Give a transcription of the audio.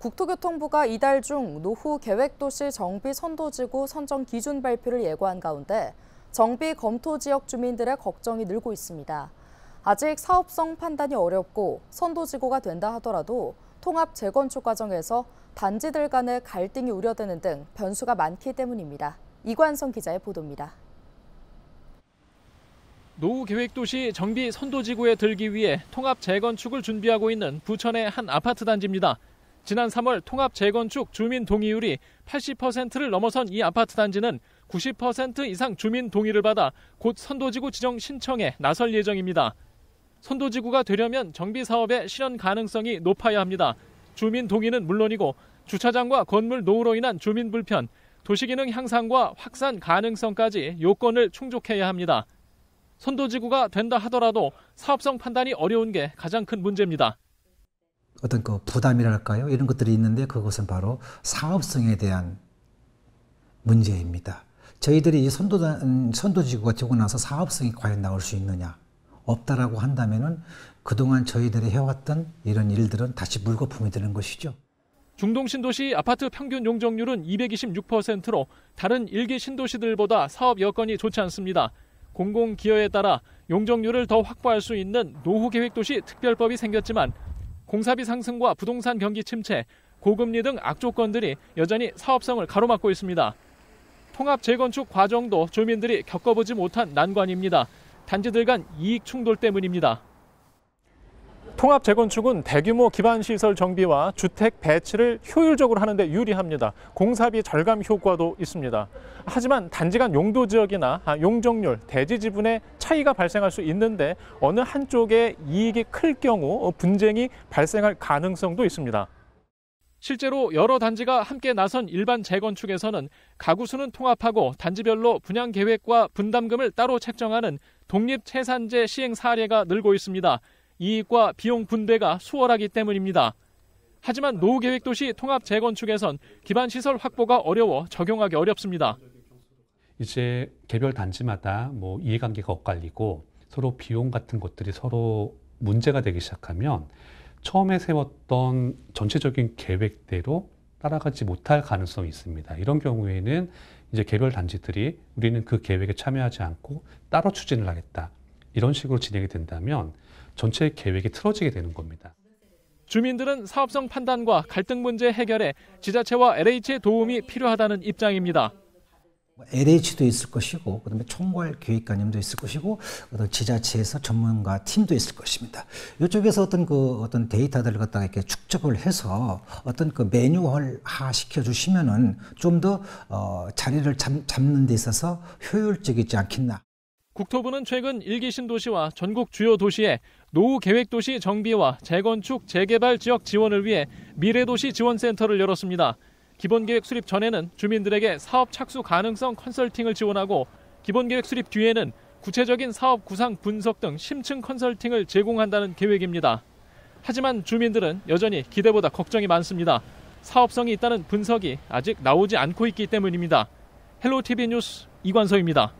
국토교통부가 이달 중 노후 계획도시 정비 선도지구 선정 기준 발표를 예고한 가운데 정비 검토 지역 주민들의 걱정이 늘고 있습니다. 아직 사업성 판단이 어렵고 선도지구가 된다 하더라도 통합 재건축 과정에서 단지들 간의 갈등이 우려되는 등 변수가 많기 때문입니다. 이관성 기자의 보도입니다. 노후 계획도시 정비 선도지구에 들기 위해 통합 재건축을 준비하고 있는 부천의 한 아파트 단지입니다. 지난 3월 통합 재건축 주민 동의율이 80%를 넘어선 이 아파트 단지는 90% 이상 주민 동의를 받아 곧 선도지구 지정 신청에 나설 예정입니다. 선도지구가 되려면 정비 사업의 실현 가능성이 높아야 합니다. 주민 동의는 물론이고 주차장과 건물 노후로 인한 주민 불편, 도시기능 향상과 확산 가능성까지 요건을 충족해야 합니다. 선도지구가 된다 하더라도 사업성 판단이 어려운 게 가장 큰 문제입니다. 어떤 그 부담이랄까요? 이런 것들이 있는데 그것은 바로 사업성에 대한 문제입니다. 저희들이 선도, 음, 선도지구가 되고 나서 사업성이 과연 나올 수 있느냐? 없다라고 한다면은 그동안 저희들이 해왔던 이런 일들은 다시 물거품이 되는 것이죠. 중동 신도시 아파트 평균 용적률은 226%로 다른 일기 신도시들보다 사업 여건이 좋지 않습니다. 공공 기여에 따라 용적률을 더 확보할 수 있는 노후 계획 도시 특별법이 생겼지만 공사비 상승과 부동산 경기 침체, 고금리 등 악조건들이 여전히 사업성을 가로막고 있습니다. 통합 재건축 과정도 주민들이 겪어보지 못한 난관입니다. 단지들 간 이익 충돌 때문입니다. 통합 재건축은 대규모 기반 시설 정비와 주택 배치를 효율적으로 하는데 유리합니다. 공사비 절감 효과도 있습니다. 하지만 단지간 용도 지역이나 아, 용적률, 대지 지분의 차이가 발생할 수 있는데 어느 한쪽에 이익이 클 경우 분쟁이 발생할 가능성도 있습니다. 실제로 여러 단지가 함께 나선 일반 재건축에서는 가구 수는 통합하고 단지별로 분양 계획과 분담금을 따로 책정하는 독립 채산제 시행 사례가 늘고 있습니다. 이익과 비용 분배가 수월하기 때문입니다. 하지만 노후계획도시 통합 재건축에선 기반 시설 확보가 어려워 적용하기 어렵습니다. 이제 개별 단지마다 뭐 이해관계가 엇갈리고 서로 비용 같은 것들이 서로 문제가 되기 시작하면 처음에 세웠던 전체적인 계획대로 따라가지 못할 가능성이 있습니다. 이런 경우에는 이제 개별 단지들이 우리는 그 계획에 참여하지 않고 따로 추진을 하겠다. 이런 식으로 진행이 된다면 전체 계획이 틀어지게 되는 겁니다. 주민들은 사업성 판단과 갈등 문제 해결에 지자체와 LH의 도움이 필요하다는 입장입니다. 뭐 LH도 있을 것이고 그다음에 총괄 교육관님도 있을 것이고 어떤 지자체에서 전문가 팀도 있을 것입니다. 이쪽에서 어떤 그 어떤 데이터들을 갖다가 이렇게 축적을 해서 어떤 그 매뉴얼화 시켜 주시면은 좀더 어, 자리를 잡, 잡는 데 있어서 효율적이지 않겠나. 국토부는 최근 일기 신도시와 전국 주요 도시에 노후 계획도시 정비와 재건축, 재개발 지역 지원을 위해 미래도시 지원센터를 열었습니다. 기본계획 수립 전에는 주민들에게 사업 착수 가능성 컨설팅을 지원하고 기본계획 수립 뒤에는 구체적인 사업 구상 분석 등 심층 컨설팅을 제공한다는 계획입니다. 하지만 주민들은 여전히 기대보다 걱정이 많습니다. 사업성이 있다는 분석이 아직 나오지 않고 있기 때문입니다. 헬로TV 뉴스 이관서입니다.